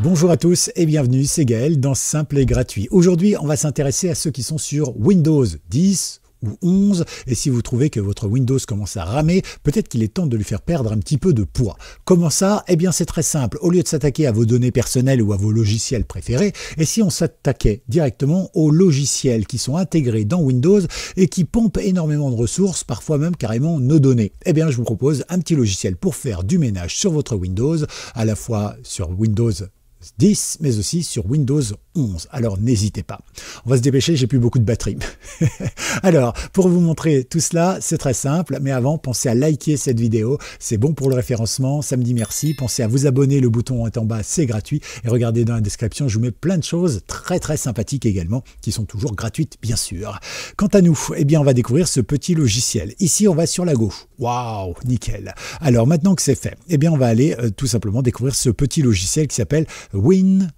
Bonjour à tous et bienvenue, c'est Gaël dans Simple et Gratuit. Aujourd'hui, on va s'intéresser à ceux qui sont sur Windows 10 ou 11, et si vous trouvez que votre Windows commence à ramer, peut-être qu'il est temps de lui faire perdre un petit peu de poids. Comment ça Eh bien c'est très simple, au lieu de s'attaquer à vos données personnelles ou à vos logiciels préférés, et si on s'attaquait directement aux logiciels qui sont intégrés dans Windows et qui pompent énormément de ressources, parfois même carrément nos données Eh bien je vous propose un petit logiciel pour faire du ménage sur votre Windows, à la fois sur Windows 10, mais aussi sur Windows alors n'hésitez pas. On va se dépêcher, j'ai plus beaucoup de batterie. Alors, pour vous montrer tout cela, c'est très simple, mais avant, pensez à liker cette vidéo, c'est bon pour le référencement, ça me dit merci, pensez à vous abonner, le bouton est en bas, c'est gratuit, et regardez dans la description, je vous mets plein de choses très très sympathiques également, qui sont toujours gratuites bien sûr. Quant à nous, eh bien on va découvrir ce petit logiciel. Ici, on va sur la gauche. Waouh, nickel. Alors maintenant que c'est fait, eh bien on va aller euh, tout simplement découvrir ce petit logiciel qui s'appelle Win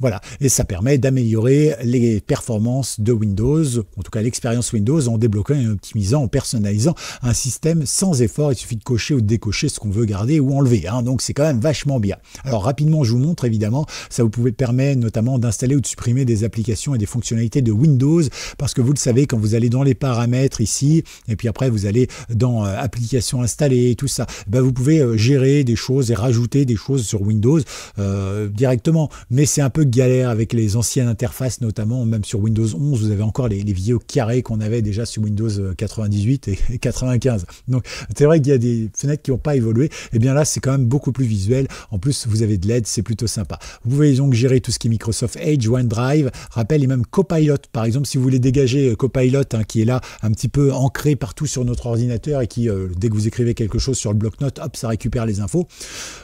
voilà, et ça permet d'améliorer les performances de Windows, en tout cas l'expérience Windows, en débloquant et en optimisant, en personnalisant un système sans effort. Il suffit de cocher ou de décocher ce qu'on veut garder ou enlever. Hein. Donc c'est quand même vachement bien. Alors rapidement, je vous montre évidemment, ça vous pouvez permet notamment d'installer ou de supprimer des applications et des fonctionnalités de Windows, parce que vous le savez, quand vous allez dans les paramètres ici, et puis après vous allez dans euh, applications installées et tout ça, ben, vous pouvez euh, gérer des choses et rajouter des choses sur Windows euh, directement mais c'est un peu galère avec les anciennes interfaces, notamment même sur Windows 11, vous avez encore les, les vidéos carrées qu'on avait déjà sur Windows 98 euh, et 95. Donc c'est vrai qu'il y a des fenêtres qui n'ont pas évolué, et eh bien là c'est quand même beaucoup plus visuel, en plus vous avez de l'aide, c'est plutôt sympa. Vous pouvez donc gérer tout ce qui est Microsoft Edge, OneDrive, rappel et même Copilot, par exemple si vous voulez dégager euh, Copilot hein, qui est là un petit peu ancré partout sur notre ordinateur et qui euh, dès que vous écrivez quelque chose sur le bloc-notes, hop ça récupère les infos.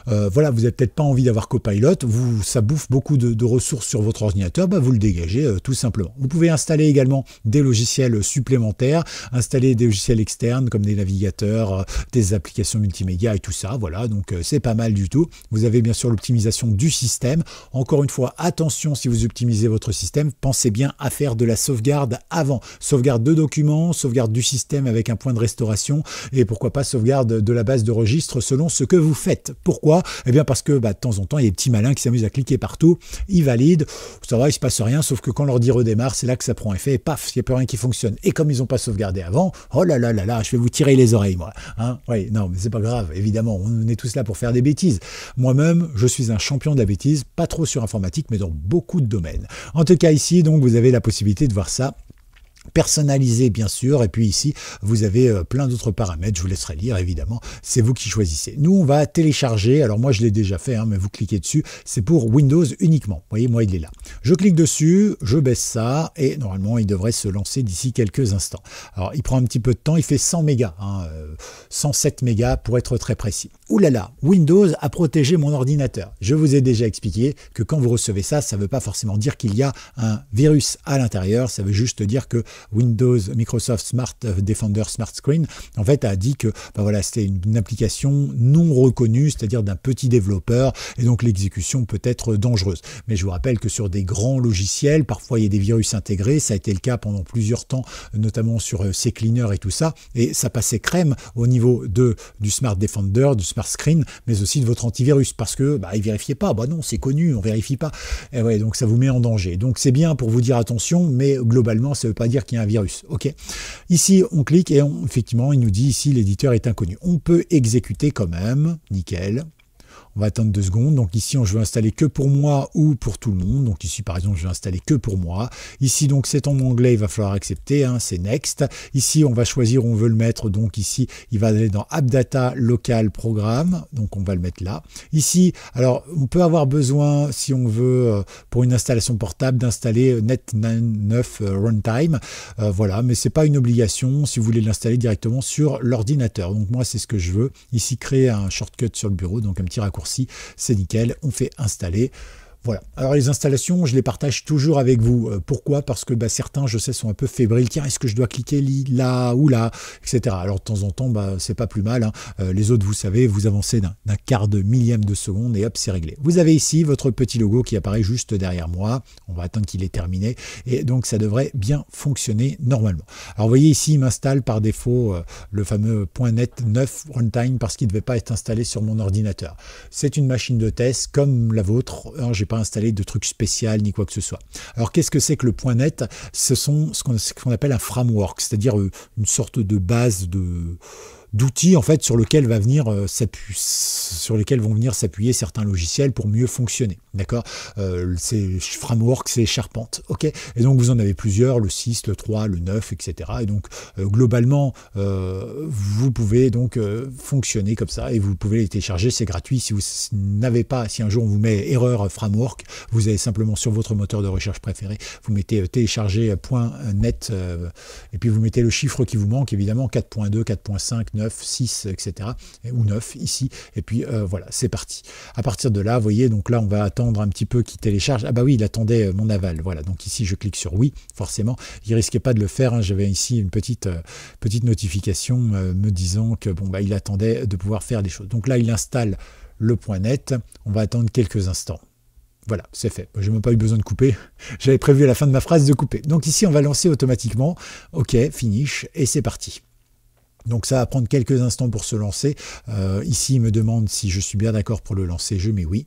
voilà, vous n'avez peut-être pas envie d'avoir Copilot, vous, ça bouffe beaucoup de, ressources sur votre ordinateur, bah, vous le dégagez euh, tout simplement. Vous pouvez installer également des logiciels supplémentaires, installer des logiciels externes comme des navigateurs, euh, des applications multimédia et tout ça. Voilà, donc euh, c'est pas mal du tout. Vous avez bien sûr l'optimisation du système. Encore une fois, attention si vous optimisez votre système, pensez bien à faire de la sauvegarde avant. Sauvegarde de documents, sauvegarde du système avec un point de restauration et pourquoi pas sauvegarde de la base de registre selon ce que vous faites. Pourquoi Eh bien parce que bah, de temps en temps, il y a des petits malins qui s'amusent à cliquer partout, ils valident, ça va, il se passe rien, sauf que quand l'ordi redémarre, c'est là que ça prend effet, et paf, il n'y a plus rien qui fonctionne. Et comme ils n'ont pas sauvegardé avant, oh là là là là, je vais vous tirer les oreilles, moi. Hein oui, non, mais c'est pas grave, évidemment, on est tous là pour faire des bêtises. Moi-même, je suis un champion de la bêtise, pas trop sur informatique, mais dans beaucoup de domaines. En tout cas, ici, donc, vous avez la possibilité de voir ça personnalisé bien sûr, et puis ici vous avez euh, plein d'autres paramètres, je vous laisserai lire évidemment, c'est vous qui choisissez. Nous on va télécharger, alors moi je l'ai déjà fait, hein, mais vous cliquez dessus, c'est pour Windows uniquement, voyez moi il est là. Je clique dessus, je baisse ça, et normalement il devrait se lancer d'ici quelques instants. Alors il prend un petit peu de temps, il fait 100 mégas, 107 hein, euh, mégas pour être très précis. Oulala, là là, Windows a protégé mon ordinateur. Je vous ai déjà expliqué que quand vous recevez ça, ça ne veut pas forcément dire qu'il y a un virus à l'intérieur, ça veut juste dire que Windows, Microsoft Smart euh, Defender Smart Screen, en fait, a dit que ben voilà, c'était une application non reconnue, c'est-à-dire d'un petit développeur, et donc l'exécution peut être dangereuse. Mais je vous rappelle que sur des grands logiciels, parfois il y a des virus intégrés, ça a été le cas pendant plusieurs temps, notamment sur euh, ces cleaners et tout ça, et ça passait crème au niveau de, du Smart Defender, du Smart Screen, mais aussi de votre antivirus, parce que bah, il vérifiait pas, bah non, c'est connu, on vérifie pas, et ouais, donc ça vous met en danger. Donc c'est bien pour vous dire attention, mais globalement, ça veut pas dire qu'il y a un virus. Ok. Ici, on clique et effectivement, il nous dit ici l'éditeur est inconnu. On peut exécuter quand même, nickel. On va attendre deux secondes. Donc ici, je veux installer que pour moi ou pour tout le monde. Donc ici, par exemple, je vais installer que pour moi. Ici, donc c'est en anglais, il va falloir accepter. Hein, c'est next. Ici, on va choisir, où on veut le mettre. Donc ici, il va aller dans appdata local programme. Donc on va le mettre là. Ici, alors on peut avoir besoin, si on veut, euh, pour une installation portable, d'installer euh, Net9 euh, Runtime. voilà, mais c'est pas une obligation si vous voulez l'installer directement sur l'ordinateur. Donc moi, c'est ce que je veux. Ici, créer un shortcut sur le bureau, donc un petit c'est nickel, on fait installer. Voilà. Alors les installations, je les partage toujours avec vous. Euh, pourquoi Parce que bah, certains, je sais, sont un peu fébriles. Tiens, est-ce que je dois cliquer là ou là, etc. Alors de temps en temps, bah, c'est pas plus mal. Hein. Euh, les autres, vous savez, vous avancez d'un quart de millième de seconde et hop, c'est réglé. Vous avez ici votre petit logo qui apparaît juste derrière moi. On va attendre qu'il ait terminé et donc ça devrait bien fonctionner normalement. Alors vous voyez ici, il m'installe par défaut euh, le fameux .net 9 runtime parce qu'il ne devait pas être installé sur mon ordinateur. C'est une machine de test comme la vôtre. j'ai pas installer de trucs spécial ni quoi que ce soit. Alors qu'est-ce que c'est que le point net Ce sont ce qu'on appelle un framework, c'est-à-dire euh, une sorte de base de d'outils en fait sur lequel va venir euh, sur lesquels vont venir s'appuyer certains logiciels pour mieux fonctionner. D'accord euh, C'est framework, c'est charpente. ok et donc vous en avez plusieurs, le 6, le 3, le 9, etc. Et donc euh, globalement, euh, vous pouvez donc fonctionner comme ça et vous pouvez les télécharger, c'est gratuit. Si vous n'avez pas, si un jour on vous met erreur framework, vous allez simplement sur votre moteur de recherche préféré, vous mettez télécharger.net et puis vous mettez le chiffre qui vous manque, évidemment 4.2, 4.5, 9, 6, etc. ou 9 ici. Et puis voilà, c'est parti. À partir de là, vous voyez, donc là on va un petit peu qui télécharge. Ah bah oui, il attendait euh, mon aval. Voilà, donc ici je clique sur oui, forcément. Il risquait pas de le faire. Hein. J'avais ici une petite, euh, petite notification euh, me disant que bon bah il attendait de pouvoir faire des choses. Donc là, il installe le point net. On va attendre quelques instants. Voilà, c'est fait. n'ai même pas eu besoin de couper. J'avais prévu à la fin de ma phrase de couper. Donc ici, on va lancer automatiquement. OK, finish, et c'est parti. Donc ça va prendre quelques instants pour se lancer. Euh, ici, il me demande si je suis bien d'accord pour le lancer. Je mets oui.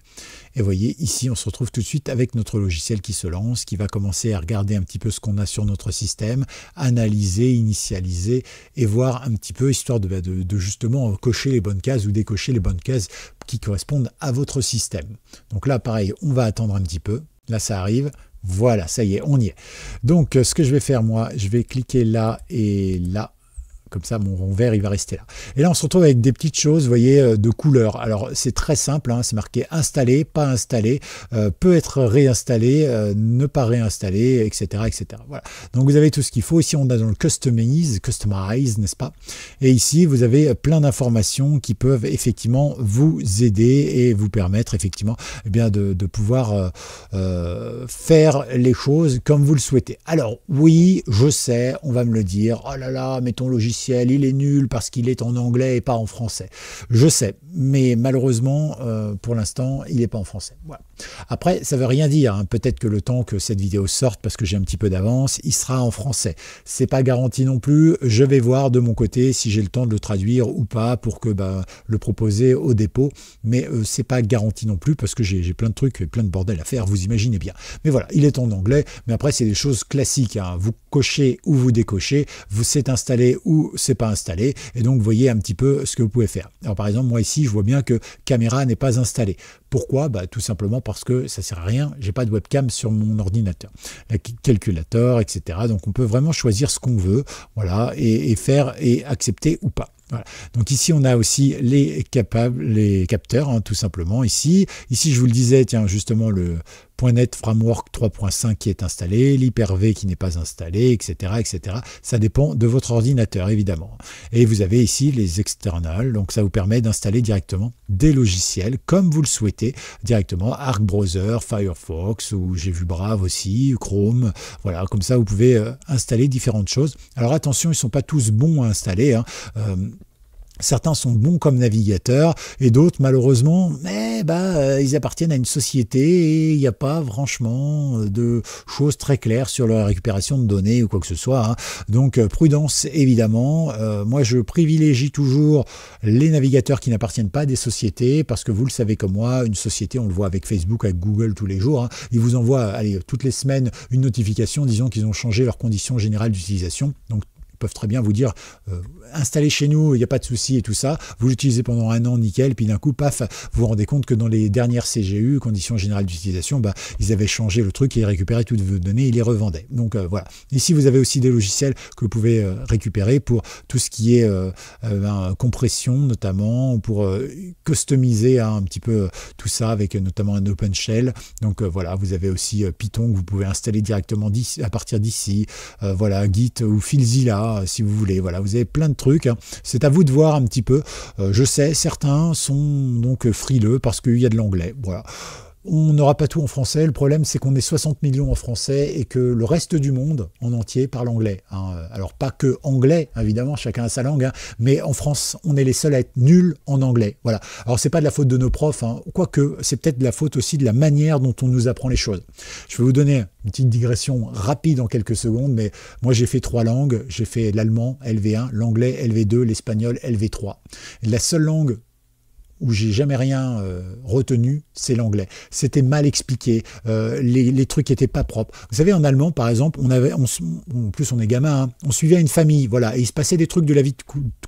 Et voyez, ici, on se retrouve tout de suite avec notre logiciel qui se lance, qui va commencer à regarder un petit peu ce qu'on a sur notre système, analyser, initialiser et voir un petit peu, histoire de bah, justement cocher les bonnes cases ou décocher les bonnes cases qui correspondent à votre système. Donc là, pareil, on va attendre un petit peu. Là, ça arrive. Voilà, ça y est, on y est. Donc, euh, ce que je vais faire, moi, je vais cliquer là et là comme ça, mon rond vert, il va rester là. Et là, on se retrouve avec des petites choses, vous voyez, euh, de couleur. Alors, c'est très simple, hein, c'est marqué installé, pas installé, euh, peut être réinstallé, euh, ne pas réinstaller, etc., etc. Voilà. Donc, vous avez tout ce qu'il faut. Ici, on a dans le customize, customize, n'est-ce pas Et ici, vous avez plein d'informations qui peuvent effectivement vous aider et vous permettre effectivement eh bien, de, pouvoir faire les choses comme vous le souhaitez. Alors, oui, je sais, on va me le dire, oh là là, mettons « logiciel il est nul parce qu'il est en anglais et pas en français. Je sais, mais malheureusement, euh, pour l'instant, il n'est pas en français. Voilà. Après, ça veut rien dire. Hein. Peut-être que le temps que cette vidéo sorte, parce que j'ai un petit peu d'avance, il sera en français. C'est pas garanti non plus. Je vais voir de mon côté si j'ai le temps de le traduire ou pas pour que ben, le proposer au dépôt. Mais euh, c'est pas garanti non plus parce que j'ai plein de trucs, et plein de bordel à faire. Vous imaginez bien. Mais voilà, il est en anglais. Mais après, c'est des choses classiques. Hein. Vous cochez ou vous décochez. Vous c'est installé ou c'est pas installé. Et donc, voyez un petit peu ce que vous pouvez faire. Alors, par exemple, moi ici, je vois bien que caméra n'est pas installée. Pourquoi bah, Tout simplement parce parce que ça sert à rien, j'ai pas de webcam sur mon ordinateur, la calculateur, etc. Donc on peut vraiment choisir ce qu'on veut, voilà, et faire et accepter ou pas. Voilà. Donc ici, on a aussi les, capables, les capteurs, hein, tout simplement. Ici, ici, je vous le disais, tiens, justement, le .NET Framework 3.5 qui est installé, l'Hyper-V qui n'est pas installé, etc., etc. Ça dépend de votre ordinateur, évidemment. Et vous avez ici les externals, donc ça vous permet d'installer directement des logiciels, comme vous le souhaitez, directement Arc Browser, Firefox, ou j'ai vu Brave aussi, Chrome, voilà, comme ça vous pouvez euh, installer différentes choses. Alors attention, ils ne sont pas tous bons à installer, hein. Euh, Certains sont bons comme navigateurs et d'autres, malheureusement, bah, ils appartiennent à une société et il n'y a pas franchement euh, de choses très claires sur la récupération de données ou quoi que ce soit. Hein. Donc euh, prudence évidemment. moi, je privilégie toujours les navigateurs qui n'appartiennent pas à des sociétés parce que vous le savez comme moi, une société, on le voit avec Facebook, avec Google tous les jours, hein. ils vous envoient toutes les semaines une notification disant qu'ils ont changé leurs conditions générales d'utilisation peuvent très bien vous dire euh, installez chez nous, il n'y a pas de souci et tout ça. Vous l'utilisez pendant un an, nickel, puis d'un coup, paf, vous vous rendez compte que dans les dernières CGU, conditions générales d'utilisation, bah, ils avaient changé le truc, et ils récupéraient toutes vos données, ils les revendaient. Donc euh, voilà. Ici, vous avez aussi des logiciels que vous pouvez euh, récupérer pour tout ce qui est euh, ben, compression, notamment, pour customiser hein, un petit peu tout ça avec notamment un open shell. Donc voilà, vous avez aussi Python que vous pouvez installer directement à partir d'ici. voilà, Git ou Filzilla si vous voulez. Voilà, vous avez plein de trucs. Hein. C'est à vous de voir un petit peu. Euh, je sais, certains sont donc frileux parce qu'il y a de l'anglais. Voilà on n'aura pas tout en français. Le problème, c'est qu'on est 60 millions en français et que le reste du monde en entier parle anglais. Hein. Alors, pas que anglais, évidemment, chacun a sa langue, hein. mais en France, on est les seuls à être nuls en anglais. Voilà. Alors, c'est pas de la faute de nos profs, hein. quoique c'est peut-être de la faute aussi de la manière dont on nous apprend les choses. Je vais vous donner une petite digression rapide en quelques secondes, mais moi, j'ai fait trois langues. J'ai fait l'allemand, LV1, l'anglais, LV2, l'espagnol, LV3. la seule langue où j'ai jamais rien euh, retenu, c'est l'anglais. C'était mal expliqué, euh, les, trucs étaient pas propres. Vous savez, en allemand, par exemple, on avait, en plus on est gamin, hein, on suivait une famille, voilà, et il se passait des trucs de la vie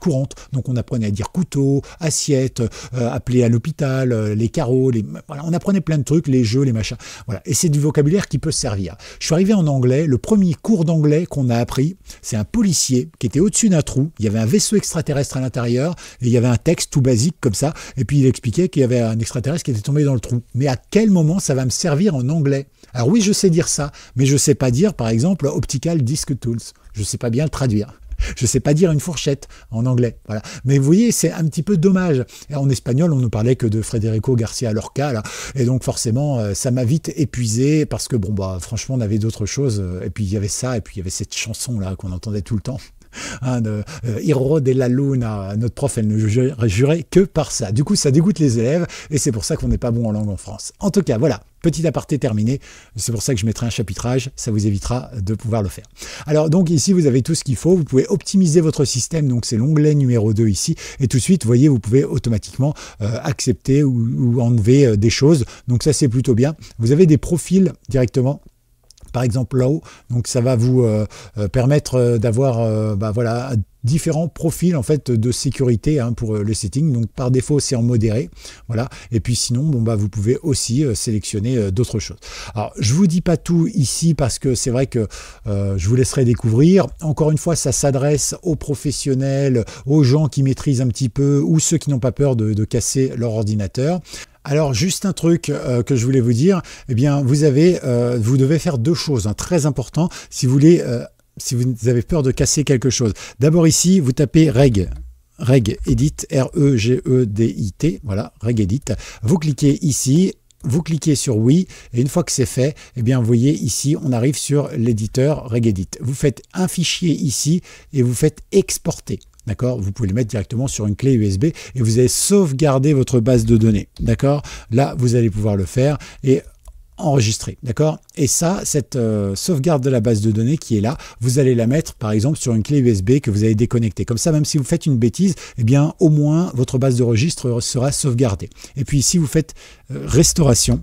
courante. Donc on apprenait à dire couteau, assiette, euh, appeler à l'hôpital, les carreaux, les, voilà, on apprenait plein de trucs, les jeux, les machins, voilà. Et c'est du vocabulaire qui peut servir. Je suis arrivé en anglais, le premier cours d'anglais qu'on a appris, c'est un policier qui était au-dessus d'un trou, il y avait un vaisseau extraterrestre à l'intérieur, et il y avait un texte tout basique comme ça. Et puis il expliquait qu'il y avait un extraterrestre qui était tombé dans le trou. Mais à quel moment ça va me servir en anglais Alors oui, je sais dire ça, mais je ne sais pas dire, par exemple, optical disc tools. Je ne sais pas bien le traduire. Je ne sais pas dire une fourchette en anglais. Voilà. Mais vous voyez, c'est un petit peu dommage. en espagnol, on ne parlait que de Federico Garcia Lorca. Et donc, forcément, euh, ça m'a vite épuisé parce que, bon, bah, franchement, on avait d'autres choses. Euh, et puis, il y avait ça. Et puis, il y avait cette chanson-là qu'on entendait tout le temps. Hein, de, euh, Hiro de la notre prof, elle ne jurait que par ça. Du coup, ça dégoûte les élèves et c'est pour ça qu'on n'est pas bon en langue en France. En tout cas, voilà, Petit aparté terminé, c'est pour ça que je mettrai un chapitrage, ça vous évitera de pouvoir le faire. Alors donc ici vous avez tout ce qu'il faut, vous pouvez optimiser votre système, donc c'est l'onglet numéro 2 ici, et tout de suite, vous voyez, vous pouvez automatiquement euh, accepter ou, enlever euh, des choses, donc ça c'est plutôt bien. Vous avez des profils directement par exemple là-haut, Donc ça va vous euh, euh, permettre euh, d'avoir bah, voilà, différents profils en fait de sécurité hein, pour le setting. Donc par défaut c'est en modéré, voilà. Et puis sinon bon bah vous pouvez aussi sélectionner d'autres choses. Alors je vous dis pas tout ici parce que c'est vrai que je vous laisserai découvrir. Encore une fois ça s'adresse aux professionnels, aux gens qui maîtrisent un petit peu ou ceux qui n'ont pas peur de casser leur ordinateur. Alors juste un truc euh, que je voulais vous dire, eh bien vous avez, euh, vous devez faire deux choses, hein, très important, si vous voulez, euh, si vous avez peur de casser quelque chose. D'abord ici, vous tapez reg, reg edit, R-E-G-E-D-I-T, voilà, reg Vous cliquez ici vous cliquez sur oui et une fois que c'est fait, eh bien vous voyez ici on arrive sur l'éditeur regedit. Vous faites un fichier ici et vous faites exporter. D'accord Vous pouvez le mettre directement sur une clé USB et vous allez sauvegarder votre base de données. D'accord Là, vous allez pouvoir le faire et enregistrer. D'accord Et ça, cette euh, sauvegarde de la base de données qui est là, vous allez la mettre par exemple sur une clé USB que vous allez déconnecter. Comme ça, même si vous faites une bêtise, eh bien au moins votre base de registre sera sauvegardée. Et puis si vous faites euh, restauration,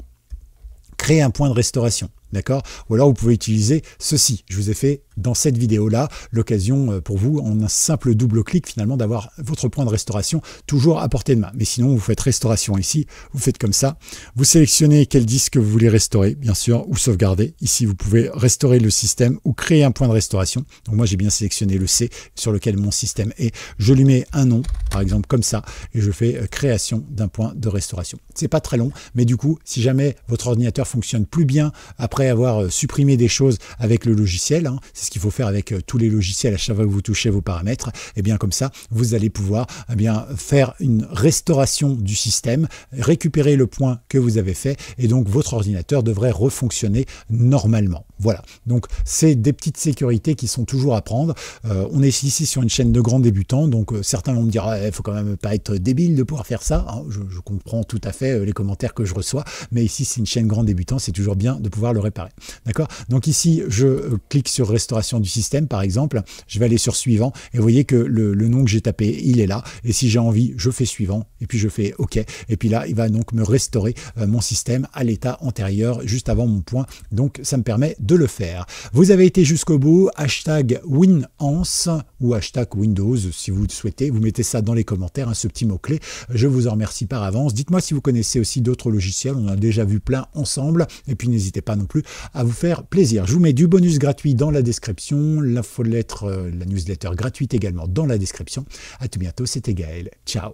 créer un point de restauration. D'accord Ou alors vous pouvez utiliser ceci. Je vous ai fait dans cette vidéo-là l'occasion euh, pour vous, en un simple double clic finalement, d'avoir votre point de restauration toujours à portée de main. Mais sinon, vous faites restauration ici, vous faites comme ça. Vous sélectionnez quel disque vous voulez restaurer, bien sûr, ou sauvegarder. Ici, vous pouvez restaurer le système ou créer un point de restauration. Donc moi, j'ai bien sélectionné le C sur lequel mon système est. Je lui mets un nom, par exemple comme ça, et je fais euh, création d'un point de restauration. C'est pas très long, mais du coup, si jamais votre ordinateur fonctionne plus bien après avoir euh, supprimé des choses avec le logiciel, hein, c'est ce qu'il faut faire avec euh, tous les logiciels à chaque fois que vous touchez vos paramètres, et eh bien comme ça, vous allez pouvoir eh bien, faire une restauration du système, récupérer le point que vous avez fait, et donc votre ordinateur devrait refonctionner normalement. Voilà, donc c'est des petites sécurités qui sont toujours à prendre. on est ici sur une chaîne de grands débutants, donc certains vont me dire ah, il euh, faut quand même pas être débile de pouvoir faire ça. Hein. Je, comprends tout à fait euh, les commentaires que je reçois, mais ici c'est une chaîne grand débutant, c'est toujours bien de pouvoir le réparer. D'accord Donc ici, je euh, clique sur restauration du système par exemple, je vais aller sur suivant et vous voyez que le, nom que j'ai tapé, il est là. Et si j'ai envie, je fais suivant et puis je fais OK. Et puis là, il va donc me restaurer mon système à l'état antérieur juste avant mon point. Donc ça me permet de le faire. Vous avez été jusqu'au bout. Hashtag WinHance ou hashtag Windows si vous le souhaitez. Vous mettez ça dans les commentaires, un hein, ce petit mot-clé. Je vous en remercie par avance. Dites-moi si vous connaissez aussi d'autres logiciels. On en a déjà vu plein ensemble. Et puis n'hésitez pas non plus à vous faire plaisir. Je vous mets du bonus gratuit dans la description, l'infolettre, euh, la newsletter gratuite également dans la description. À tout bientôt, c'était Gaël. Ciao